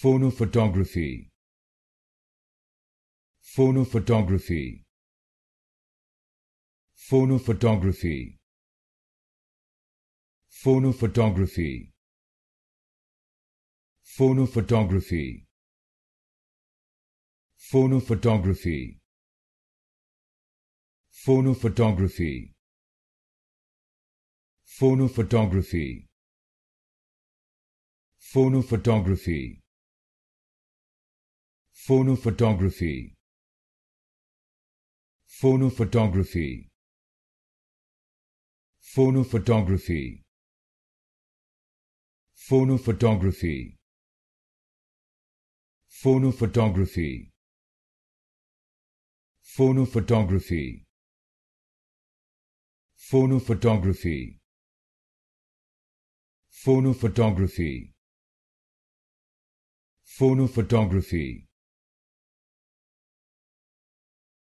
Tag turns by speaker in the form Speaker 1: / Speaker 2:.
Speaker 1: Phonophotography Phonophotography Phonophotography Phonophotography Phonophotography Phonophotography Phonophotography Phonophotography Phonophotography Phonophotography Phonophotography Phonophotography Phonophotography Phonophotography Phonophotography Phonophotography Phonophotography Phonophotography